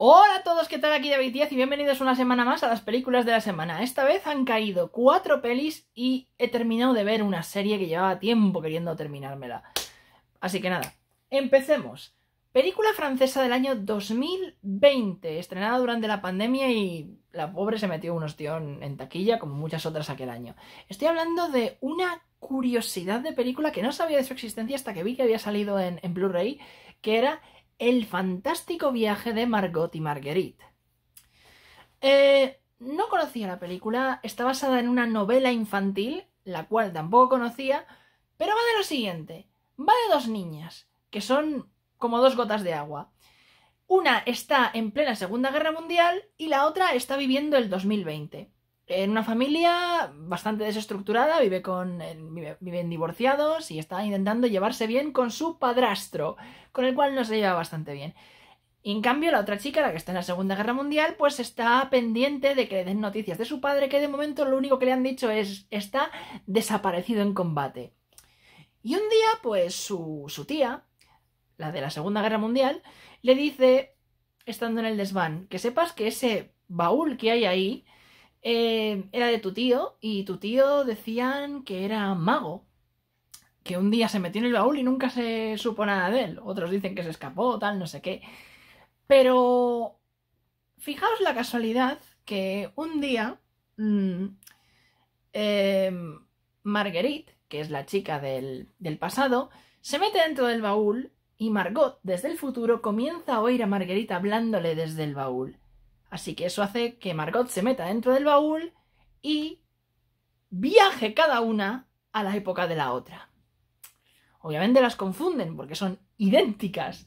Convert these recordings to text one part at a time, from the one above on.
Hola a todos, ¿qué tal? Aquí David Díaz y bienvenidos una semana más a las películas de la semana. Esta vez han caído cuatro pelis y he terminado de ver una serie que llevaba tiempo queriendo terminármela. Así que nada, empecemos. Película francesa del año 2020, estrenada durante la pandemia y la pobre se metió un hostión en taquilla como muchas otras aquel año. Estoy hablando de una curiosidad de película que no sabía de su existencia hasta que vi que había salido en Blu-ray, que era el fantástico viaje de Margot y Marguerite. Eh, no conocía la película, está basada en una novela infantil, la cual tampoco conocía, pero va de lo siguiente. Va de dos niñas, que son como dos gotas de agua. Una está en plena Segunda Guerra Mundial y la otra está viviendo el 2020 en una familia bastante desestructurada, vive con viven divorciados y está intentando llevarse bien con su padrastro, con el cual no se lleva bastante bien. en cambio, la otra chica, la que está en la Segunda Guerra Mundial, pues está pendiente de que le den noticias de su padre, que de momento lo único que le han dicho es está desaparecido en combate. Y un día, pues su, su tía, la de la Segunda Guerra Mundial, le dice, estando en el desván, que sepas que ese baúl que hay ahí eh, era de tu tío y tu tío decían que era mago, que un día se metió en el baúl y nunca se supo nada de él. Otros dicen que se escapó, tal, no sé qué. Pero fijaos la casualidad que un día mm, eh, Marguerite, que es la chica del, del pasado, se mete dentro del baúl y Margot, desde el futuro, comienza a oír a Marguerite hablándole desde el baúl. Así que eso hace que Margot se meta dentro del baúl y viaje cada una a la época de la otra. Obviamente las confunden porque son idénticas.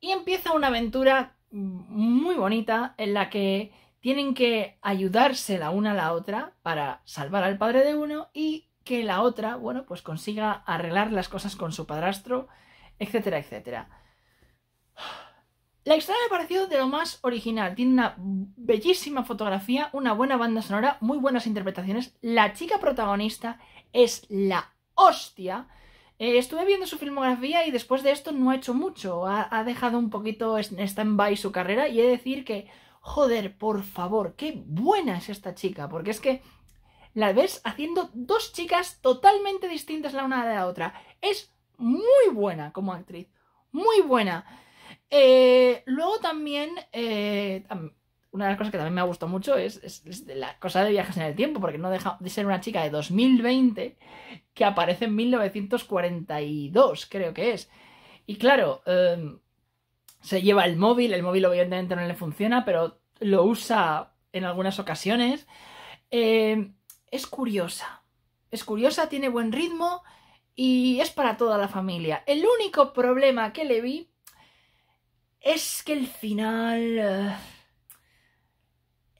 Y empieza una aventura muy bonita en la que tienen que ayudarse la una a la otra para salvar al padre de uno y que la otra, bueno, pues consiga arreglar las cosas con su padrastro, etcétera, etcétera. La historia me parecido de lo más original. Tiene una bellísima fotografía, una buena banda sonora, muy buenas interpretaciones. La chica protagonista es la hostia. Eh, estuve viendo su filmografía y después de esto no ha hecho mucho. Ha, dejado un poquito stand-by su carrera y he de decir que, joder, por favor, qué buena es esta chica. Porque es que la ves haciendo dos chicas totalmente distintas la una de la otra. Es muy buena como actriz. Muy buena. Eh, luego también, eh, una de las cosas que también me ha gustado mucho es, la cosa de viajes en el tiempo, porque no deja de ser una chica de 2020 que aparece en 1942, creo que es. Y claro, em, se lleva el móvil, el móvil obviamente no le funciona, pero lo usa en algunas ocasiones. Em, es curiosa, es curiosa, tiene buen ritmo y es para toda la familia. El único problema que le vi es que el final... Eh,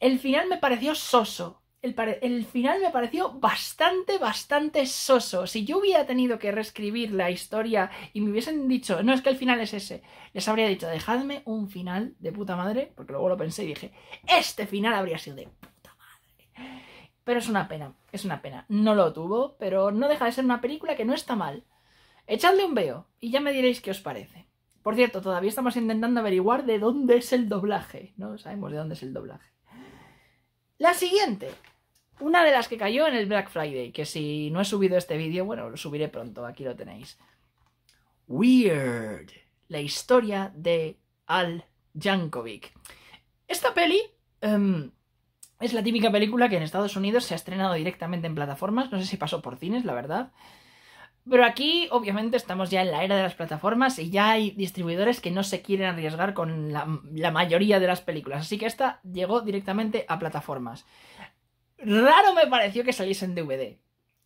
el final me pareció soso. El, final me pareció bastante, bastante soso. Si yo hubiera tenido que reescribir la historia y me hubiesen dicho, no es que el final es ese, les habría dicho, dejadme un final de puta madre, porque luego lo pensé y dije, este final habría sido de puta madre. Pero es una pena, es una pena. No lo tuvo, pero no deja de ser una película que no está mal. Echadle un veo y ya me diréis qué os parece. Por cierto, todavía estamos intentando averiguar de dónde es el doblaje. No sabemos de dónde es el doblaje. La siguiente. Una de las que cayó en el Black Friday, que si no he subido este vídeo, bueno, lo subiré pronto, aquí lo tenéis. Weird. La historia de Al Jankovic. Esta peli em, es la típica película que en Estados Unidos se ha estrenado directamente en plataformas, no sé si pasó por cines, la verdad. Pero aquí, obviamente, estamos ya en la era de las plataformas y ya hay distribuidores que no se quieren arriesgar con la, mayoría de las películas. Así que esta llegó directamente a plataformas. Raro me pareció que saliese en DVD.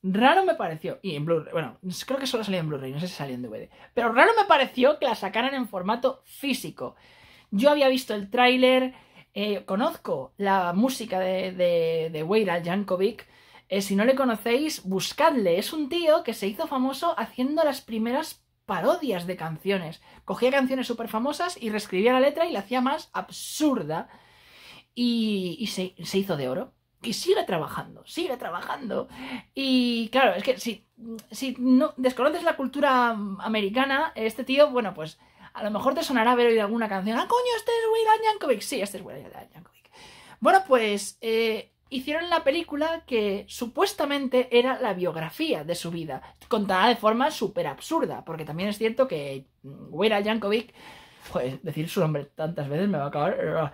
Raro me pareció. Y en Blu-ray. Bueno, creo que solo salió en Blu-ray, no sé si salió en DVD. Pero raro me pareció que la sacaran en formato físico. Yo había visto el tráiler. Eh, conozco la música de, de, de Weira Jankovic eh, si no le conocéis, buscadle. Es un tío que se hizo famoso haciendo las primeras parodias de canciones. Cogía canciones súper famosas y reescribía la letra y la hacía más absurda. Y, se, hizo de oro y sigue trabajando, sigue trabajando. Y claro, es que si, si, no desconoces la cultura americana, este tío, bueno, pues a lo mejor te sonará haber oído alguna canción. ¡Ah, coño, este es Will Yankovic! Sí, este es Will Yankovic. Bueno, pues eh, hicieron la película que supuestamente era la biografía de su vida, contada de forma súper absurda, porque también es cierto que mm, Al Jankovic, Joder, decir su nombre tantas veces me va a acabar...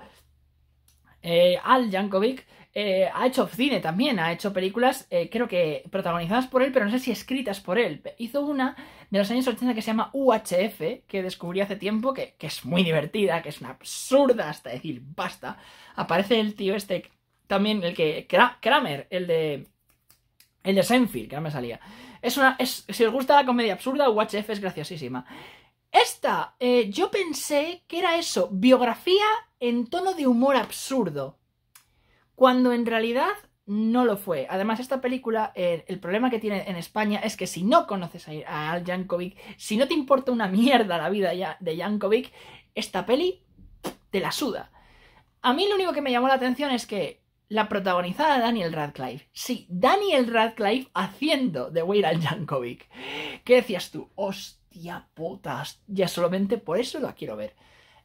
Eh, Al Jankovic eh, ha hecho cine también, ha hecho películas, eh, creo que protagonizadas por él, pero no sé si escritas por él. Hizo una de los años 80 que se llama UHF, que descubrí hace tiempo, que es muy divertida, que es una absurda hasta decir basta. Aparece el tío este también el que. Kramer, el de. El de que no me salía. Es una. si os gusta la comedia absurda, Watch F es graciosísima. Esta, eh, yo pensé que era eso, biografía en tono de humor absurdo. Cuando en realidad no lo fue. Además, esta película, eh, el problema que tiene en España es que si no conoces a, Al Jankovic, si no te importa una mierda la vida ya de Jankovic, esta peli te la suda. A mí lo único que me llamó la atención es que la protagonizada Daniel Radcliffe. Sí, Daniel Radcliffe haciendo de al Jankovic. ¿Qué decías tú? Hostia puta! ya solamente por eso la quiero ver.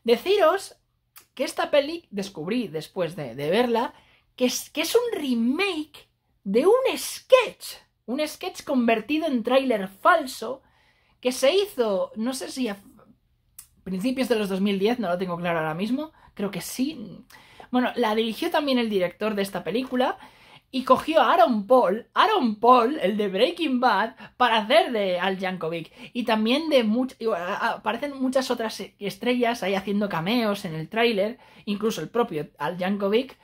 Deciros que esta peli descubrí después de, verla que es, que es un remake de un sketch. Un sketch convertido en tráiler falso que se hizo, no sé si a principios de los 2010, no lo tengo claro ahora mismo, creo que sí bueno, la dirigió también el director de esta película y cogió a Aaron Paul, Aaron Paul, el de Breaking Bad, para hacer de Al Jankovic. Y también de muchas... aparecen muchas otras e-, estrellas ahí haciendo cameos en el tráiler, incluso el propio Al Jankovic.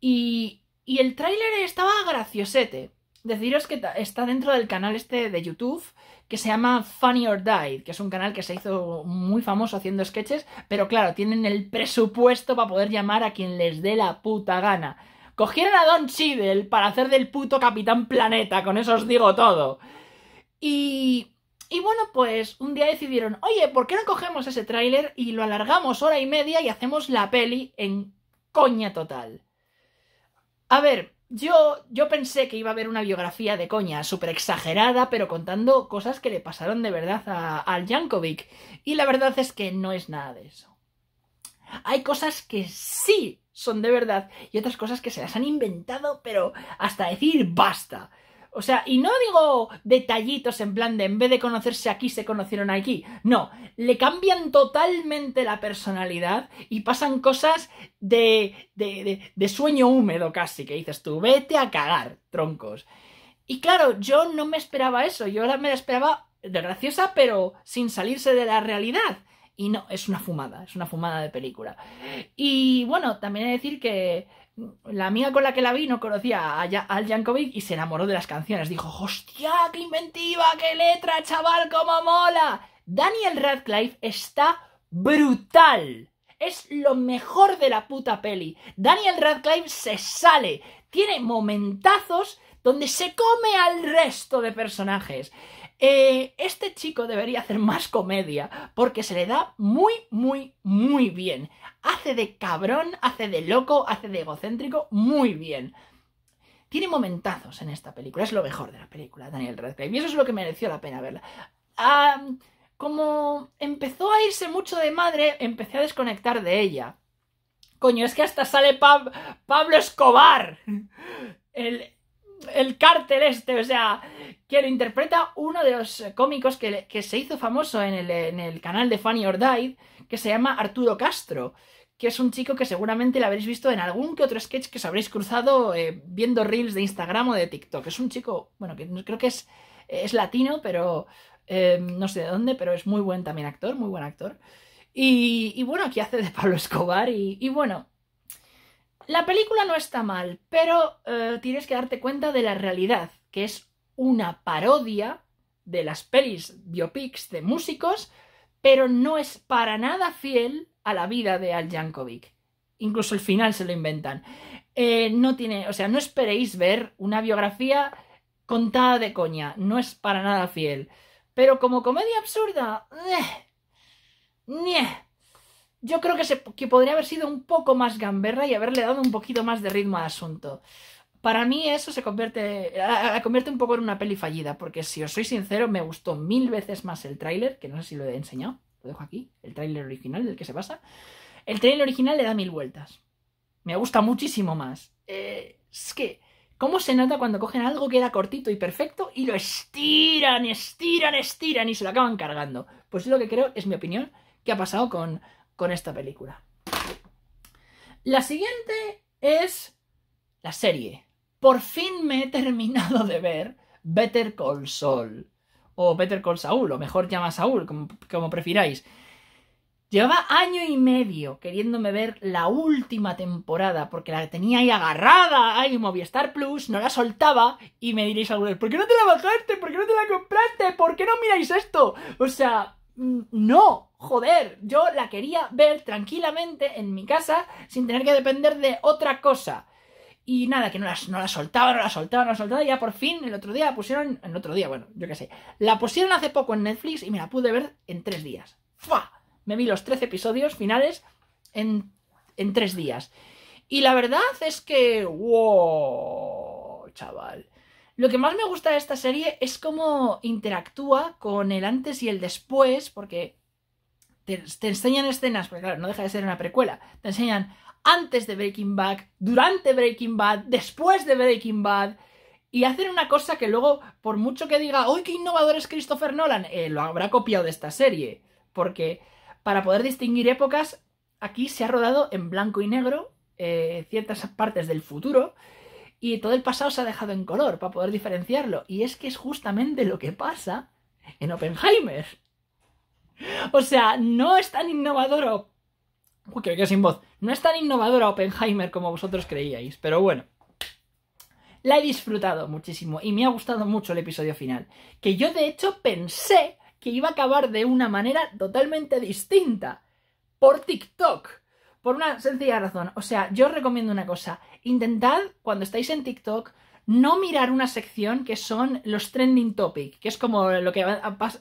Y, y el tráiler estaba graciosete. Deciros que está dentro del canal este de YouTube que se llama Funny or Die, que es un canal que se hizo muy famoso haciendo sketches, pero claro, tienen el presupuesto para poder llamar a quien les dé la puta gana. Cogieron a Don Cheadle para hacer del puto Capitán Planeta, con eso os digo todo. Y... Y bueno, pues un día decidieron, oye, ¿por qué no cogemos ese tráiler y lo alargamos hora y media y hacemos la peli en coña total? A ver, yo, pensé que iba a haber una biografía de coña, súper exagerada, pero contando cosas que le pasaron de verdad a, al Jankovic. Y la verdad es que no es nada de eso. Hay cosas que sí son de verdad y otras cosas que se las han inventado, pero hasta decir basta. O sea, y no digo detallitos en plan de en vez de conocerse aquí, se conocieron aquí. No, le cambian totalmente la personalidad y pasan cosas de, de, de, sueño húmedo casi, que dices tú, vete a cagar, troncos. Y claro, yo no me esperaba eso, yo me la esperaba de graciosa, pero sin salirse de la realidad. Y no, es una fumada, es una fumada de película. Y bueno, también he decir que la amiga con la que la vi no conocía a Al Jankovic y se enamoró de las canciones. Dijo, hostia, qué inventiva, qué letra, chaval, cómo mola. Daniel Radcliffe está brutal. Es lo mejor de la puta peli. Daniel Radcliffe se sale. Tiene momentazos donde se come al resto de personajes. Eh, este chico debería hacer más comedia porque se le da muy, muy, muy bien. Hace de cabrón, hace de loco, hace de egocéntrico muy bien. Tiene momentazos en esta película, es lo mejor de la película, Daniel Radcliffe, y eso es lo que mereció la pena verla. como empezó a irse mucho de madre, empecé a desconectar de ella. Coño, es que hasta sale Pablo Escobar. El, el cártel este, o sea, que interpreta uno de los cómicos que, se hizo famoso en el, en el, canal de Funny or Die que se llama Arturo Castro, que es un chico que seguramente lo habréis visto en algún que otro sketch que os habréis cruzado eh, viendo reels de Instagram o de TikTok. Es un chico, bueno, que creo que es, es latino, pero eh, no sé de dónde, pero es muy buen también actor, muy buen actor. Y, bueno, aquí hace de Pablo Escobar y, bueno. La película no está mal, pero eh, tienes que darte cuenta de la realidad, que es una parodia de las pelis biopics de músicos pero no es para nada fiel a la vida de Al Jankovic. Incluso el final se lo inventan. Eh, no tiene, o sea, no esperéis ver una biografía contada de coña, no es para nada fiel. Pero como comedia absurda, eh, yo creo que, que podría haber sido un poco más gamberra y haberle dado un poquito más de ritmo al asunto. Para mí eso se convierte, convierte un poco en una peli fallida, porque si os soy sincero, me gustó mil veces más el tráiler, que no sé si lo he enseñado, lo dejo aquí, el tráiler original del que se basa. El tráiler original le da mil vueltas. Me gusta muchísimo más. Eh, es que, ¿cómo se nota cuando cogen algo que era cortito y perfecto y lo estiran, estiran, estiran y se lo acaban cargando? Pues es lo que creo, es mi opinión, que ha pasado con, con esta película. La siguiente es la serie por fin me he terminado de ver Better Call Saul. O Better Call Saul, o mejor llama Saul, como, como prefiráis. Llevaba año y medio queriéndome ver la última temporada porque la tenía ahí agarrada, ahí Movistar Plus, no la soltaba y me diréis algunos, ¿por qué no te la bajaste? ¿Por qué no te la compraste? ¿Por qué no miráis esto? O sea, mm, no, joder, yo la quería ver tranquilamente en mi casa sin tener que depender de otra cosa. Y nada, que no la, no soltaba, no la soltaba, no la soltaba. Y ya por fin, el otro día la pusieron. El otro día, bueno, yo qué sé. La pusieron hace poco en Netflix y me la pude ver en tres días. ¡Fua! Me vi los 13 episodios finales en, en tres días. Y la verdad es que. ¡Wow! Chaval. Lo que más me gusta de esta serie es cómo interactúa con el antes y el después, porque te, te enseñan escenas, porque claro, no deja de ser una precuela. Te enseñan, antes de Breaking Bad, durante Breaking Bad, después de Breaking Bad. Y hacer una cosa que luego, por mucho que diga, ¡ay, qué innovador es Christopher Nolan! Eh, lo habrá copiado de esta serie. Porque para poder distinguir épocas, aquí se ha rodado en blanco y negro eh, ciertas partes del futuro y todo el pasado se ha dejado en color para poder diferenciarlo. Y es que es justamente lo que pasa en Oppenheimer. O sea, no es tan innovador Uy, que sin voz. No es tan innovadora Oppenheimer como vosotros creíais, pero bueno. La he disfrutado muchísimo y me ha gustado mucho el episodio final. Que yo de hecho pensé que iba a acabar de una manera totalmente distinta. Por TikTok. Por una sencilla razón. O sea, yo os recomiendo una cosa. Intentad, cuando estáis en TikTok, no mirar una sección que son los trending topic, que es como lo que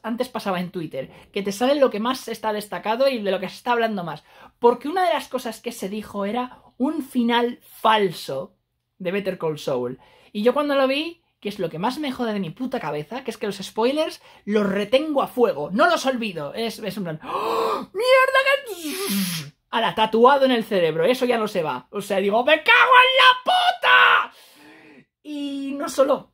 antes pasaba en Twitter, que te sale lo que más está destacado y de lo que se está hablando más. Porque una de las cosas que se dijo era un final falso de Better Call Saul. Y yo cuando lo vi, que es lo que más me jode de mi puta cabeza, que es que los spoilers los retengo a fuego, no los olvido. Es, un plan... ¡Oh, ¡Mierda que... tatuado en el cerebro, eso ya no se va. O sea, digo, ¡me cago en la puta! Y no solo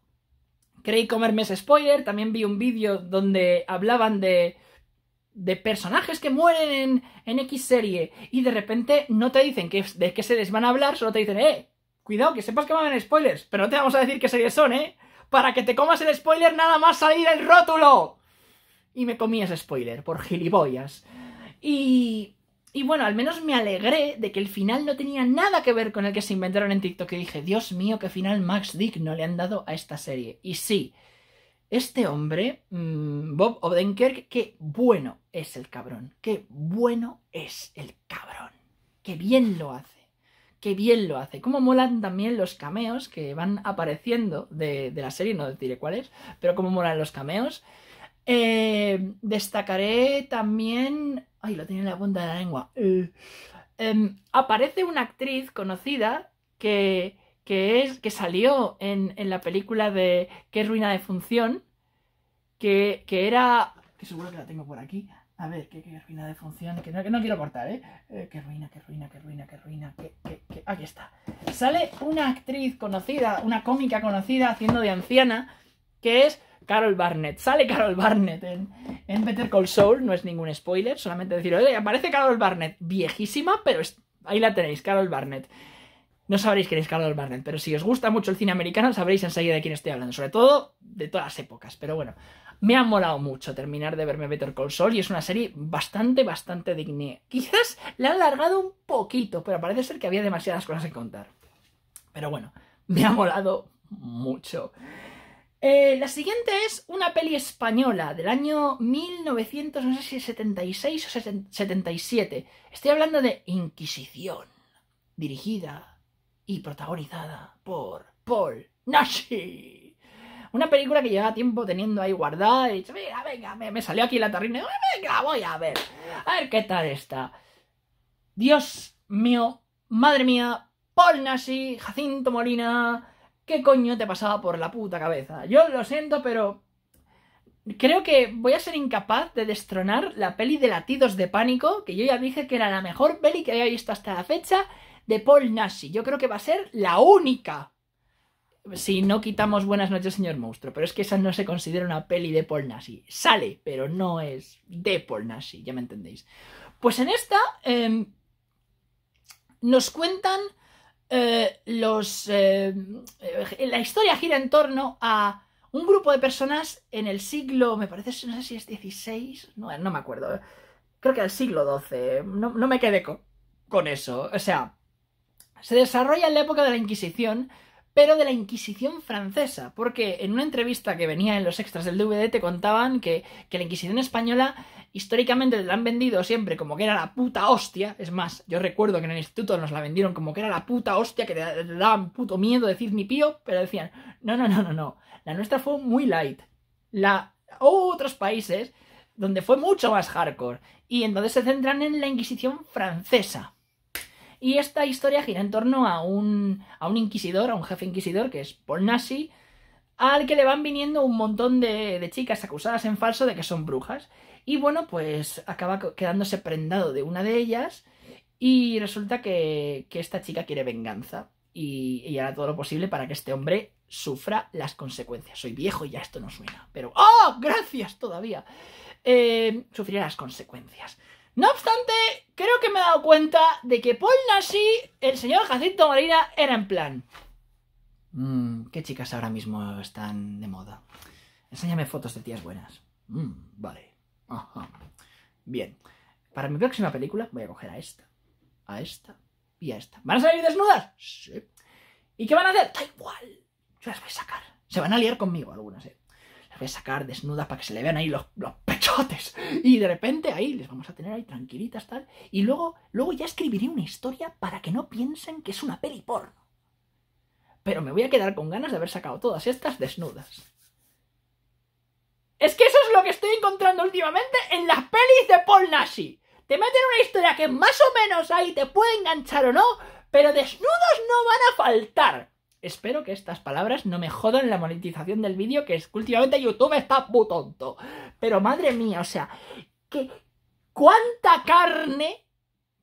creí comerme ese spoiler, también vi un vídeo donde hablaban de de personajes que mueren en, X serie y de repente no te dicen que, de qué series van a hablar, solo te dicen, eh, cuidado, que sepas que van a haber spoilers, pero no te vamos a decir qué series son, eh, para que te comas el spoiler nada más salir el rótulo. Y me comí ese spoiler por giliboyas. Y y bueno, al menos me alegré de que el final no tenía nada que ver con el que se inventaron en TikTok. Y dije, Dios mío, qué final Max digno le han dado a esta serie. Y sí, este hombre, mm, Bob Odenkirk, qué bueno es el cabrón. Qué bueno es el cabrón. Qué bien lo hace. Qué bien lo hace. Cómo molan también los cameos que van apareciendo de, la serie, no deciré diré cuáles, pero cómo molan los cameos. Eh, destacaré también y lo tiene en la punta de la lengua. Eh. Em, aparece una actriz conocida que, es, que salió en, la película de Qué ruina de función, que, era... Que seguro que la tengo por aquí. A ver, qué, ruina de función, que no, quiero cortar, ¿eh? eh qué ruina, qué ruina, qué ruina, qué ruina, qué, Aquí está. Sale una actriz conocida, una cómica conocida, haciendo de anciana, que es Carol Barnett. Sale Carol Barnett en, Better Call Saul, no es ningún spoiler, solamente decir, oye, aparece Carol Barnett, viejísima, pero ahí la tenéis, Carol Barnett. No sabréis quién es Carol Barnett, pero si os gusta mucho el cine americano sabréis enseguida de quién estoy hablando, sobre todo de todas las épocas. Pero bueno, me ha molado mucho terminar de verme Better Call Saul y es una serie bastante, bastante digna. Quizás la han alargado un poquito, pero parece ser que había demasiadas cosas que contar. Pero bueno, me ha molado mucho. Eh, la siguiente es una peli española del año 1976 o 77. Estoy hablando de Inquisición, dirigida y protagonizada por Paul Nashi. Una película que llevaba tiempo teniendo ahí guardada y dicho, venga, me, salió aquí la tarrina, venga, voy a ver, a ver qué tal está. Dios mío, madre mía, Paul Nashi, Jacinto Molina, ¿Qué coño te pasaba por la puta cabeza? Yo lo siento, pero creo que voy a ser incapaz de destronar la peli de Latidos de Pánico, que yo ya dije que era la mejor peli que había visto hasta la fecha de Paul Nashi. Yo creo que va a ser la única. Si no quitamos Buenas noches, señor monstruo, pero es que esa no se considera una peli de Paul Nashi. Sale, pero no es de Paul Nashi, ya me entendéis. Pues en esta em, nos cuentan eh, los, eh, eh, la historia gira en torno a un grupo de personas en el siglo, me parece, no sé si es 16, no, me acuerdo, creo que al el siglo XII, no, no me quedé con, con, eso, o sea, se desarrolla en la época de la Inquisición pero de la Inquisición francesa, porque en una entrevista que venía en los extras del DVD te contaban que, la Inquisición española históricamente la han vendido siempre como que era la puta hostia, es más, yo recuerdo que en el instituto nos la vendieron como que era la puta hostia, que te daban puto miedo decir mi pío, pero decían, no, no, no, no, no, la nuestra fue muy light, la otros países donde fue mucho más hardcore, y entonces se centran en la Inquisición francesa. Y esta historia gira en torno a un, a un inquisidor, a un jefe inquisidor, que es Paul Nassi, al que le van viniendo un montón de, de chicas acusadas en falso de que son brujas. Y bueno, pues acaba quedándose prendado de una de ellas y resulta que, que esta chica quiere venganza y, hará todo lo posible para que este hombre sufra las consecuencias. Soy viejo y ya esto no suena, pero ¡oh! Gracias todavía. Eh, sufrirá las consecuencias. No obstante, creo que me he dado cuenta de que Paul Nassi, el señor Jacinto Molina, era en plan. Mmm, ¿qué chicas ahora mismo están de moda? Enséñame fotos de tías buenas. Mmm, vale. Ajá. Bien. Para mi próxima película voy a coger a esta, a esta y a esta. ¿Van a salir desnudas? Sí. ¿Y qué van a hacer? Da igual. Yo las voy a sacar. Se van a liar conmigo algunas, eh de sacar desnudas para que se le vean ahí los, pechotes. Y de repente ahí les vamos a tener ahí tranquilitas, tal. Y luego, luego ya escribiré una historia para que no piensen que es una peli porno. Pero me voy a quedar con ganas de haber sacado todas estas desnudas. Es que eso es lo que estoy encontrando últimamente en las pelis de Paul Nashi. Te meten una historia que más o menos ahí te puede enganchar o no, pero desnudos no van a faltar. Espero que estas palabras no me jodan la monetización del vídeo, que es últimamente YouTube está putonto. tonto. Pero madre mía, o sea, que cuánta carne,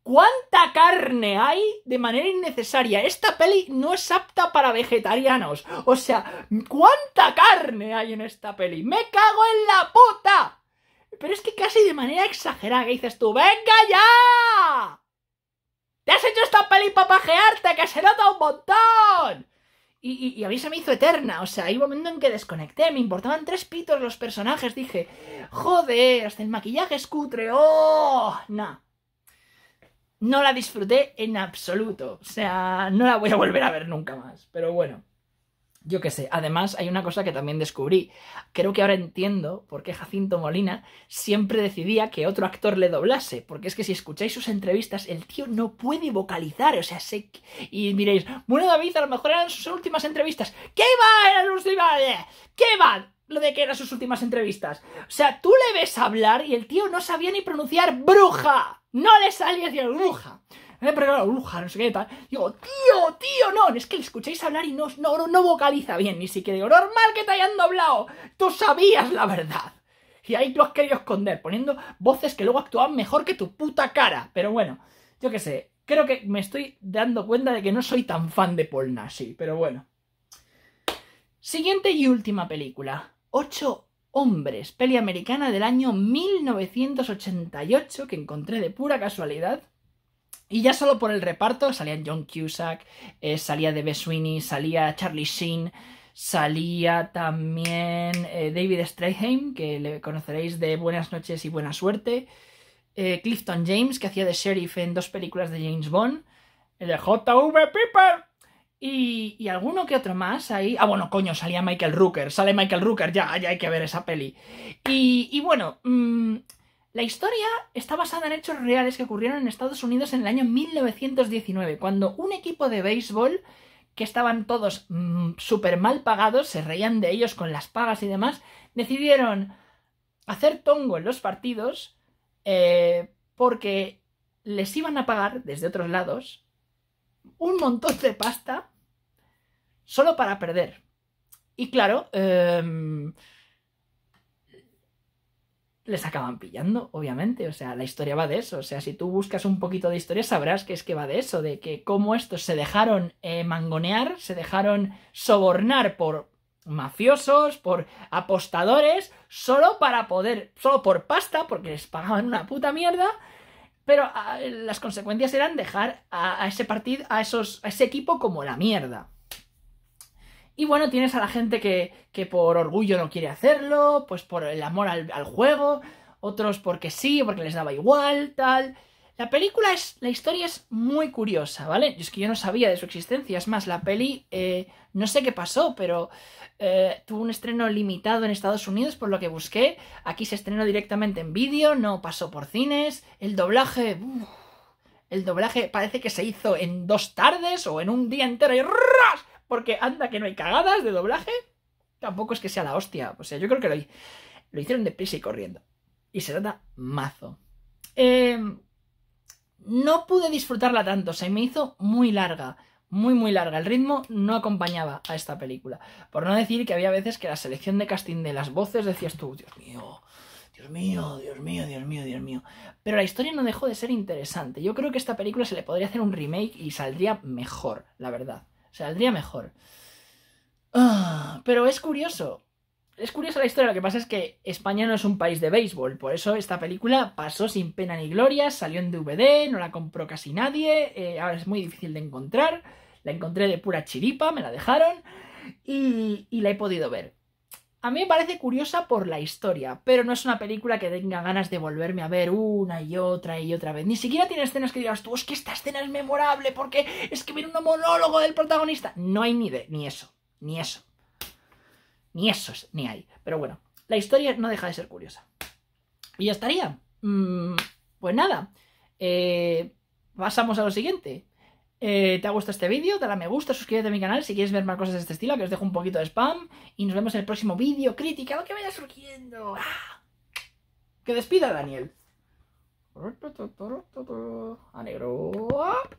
cuánta carne hay de manera innecesaria. Esta peli no es apta para vegetarianos. O sea, cuánta carne hay en esta peli. Me cago en la puta. Pero es que casi de manera exagerada que dices tú, venga ya. Te has hecho esta peli para pajearte, que se nota un montón. Y, a mí se me hizo eterna, o sea, hay un momento en que desconecté, me importaban tres pitos los personajes, dije, joder, hasta el maquillaje es cutre, oh, No. No la disfruté en absoluto, o sea, no la voy a volver a ver nunca más, pero bueno. Yo qué sé. Además, hay una cosa que también descubrí. Creo que ahora entiendo por qué Jacinto Molina siempre decidía que otro actor le doblase. Porque es que si escucháis sus entrevistas, el tío no puede vocalizar. O sea, sé. Y miréis, bueno, David, a lo mejor eran sus últimas entrevistas. ¿Qué va? Eran sus ¿Qué va? Lo de que eran sus últimas entrevistas. O sea, tú le ves hablar y el tío no sabía ni pronunciar bruja. No le salía decir bruja me a la bruja, no sé qué tal. Digo, tío, tío, no, es que le escucháis hablar y no, no, no vocaliza bien, ni siquiera digo, normal que te hayan doblado, tú sabías la verdad. Y ahí tú has querido esconder, poniendo voces que luego actúan mejor que tu puta cara. Pero bueno, yo qué sé, creo que me estoy dando cuenta de que no soy tan fan de Paul Nassi, pero bueno. Siguiente y última película. Ocho hombres, peli americana del año 1988 que encontré de pura casualidad y ya solo por el reparto salían John Cusack, eh, salía Debe Sweeney, salía Charlie Sheen, salía también eh, David Strathairn, que le conoceréis de Buenas noches y Buena Suerte, eh, Clifton James, que hacía de sheriff en dos películas de James Bond, el de J.V. Piper, y, y, alguno que otro más ahí. Ah, bueno, coño, salía Michael Rooker. Sale Michael Rooker, ya, ya hay que ver esa peli. Y, y bueno, mm, la historia está basada en hechos reales que ocurrieron en Estados Unidos en el año 1919, cuando un equipo de béisbol que estaban todos mm, súper mal pagados, se reían de ellos con las pagas y demás, decidieron hacer tongo en los partidos eh, porque les iban a pagar desde otros lados un montón de pasta solo para perder. Y claro, em, les acaban pillando, obviamente. O sea, la historia va de eso. O sea, si tú buscas un poquito de historia, sabrás que es que va de eso, de que cómo estos se dejaron eh, mangonear, se dejaron sobornar por mafiosos, por apostadores, solo para poder, solo por pasta, porque les pagaban una puta mierda. Pero ah, las consecuencias eran dejar a, a ese partido, a, esos, a ese equipo como la mierda. Y bueno, tienes a la gente que, por orgullo no quiere hacerlo, pues por el amor al, juego, otros porque sí, porque les daba igual, tal. La película es. La historia es muy curiosa, ¿vale? Yo es que yo no sabía de su existencia. Es más, la peli. Eh, no sé qué pasó, pero eh, tuvo un estreno limitado en Estados Unidos, por lo que busqué. Aquí se estrenó directamente en vídeo, no pasó por cines. El doblaje. el doblaje parece que se hizo en dos tardes o en un día entero y porque anda que no hay cagadas de doblaje, tampoco es que sea la hostia. O sea, yo creo que lo, hicieron de deprisa y corriendo. Y se trata mazo. Em, no pude disfrutarla tanto, se me hizo muy larga, muy muy larga. El ritmo no acompañaba a esta película. Por no decir que había veces que la selección de casting de las voces decías tú, Dios mío, Dios mío, Dios mío, Dios mío, Dios mío. Pero la historia no dejó de ser interesante. Yo creo que esta película se le podría hacer un remake y saldría mejor, la verdad. Saldría mejor. Ah, pero es curioso. Es curiosa la historia, lo que pasa es que España no es un país de béisbol, por eso esta película pasó sin pena ni gloria, salió en DVD, no la compró casi nadie, eh, ahora es muy difícil de encontrar, la encontré de pura chiripa, me la dejaron y la he podido ver. A mí me parece curiosa por la historia, pero no es una película que tenga ganas de volverme a ver una y otra y otra vez. Ni siquiera tiene escenas que digas tú, es que esta escena es memorable porque es que viene un monólogo del protagonista. No hay ni, de, ni eso, ni eso. Ni eso, ni hay. Pero bueno, la historia no deja de ser curiosa. Y ya estaría. Mm, pues nada. Eh, pasamos a lo siguiente. Eh, ¿Te ha gustado este vídeo? Dale a me gusta, suscríbete a mi canal si quieres ver más cosas de este estilo, que os dejo un poquito de spam. Y nos vemos en el próximo vídeo, crítica, lo que vaya surgiendo. ¡Ah! Que despida Daniel. A negro.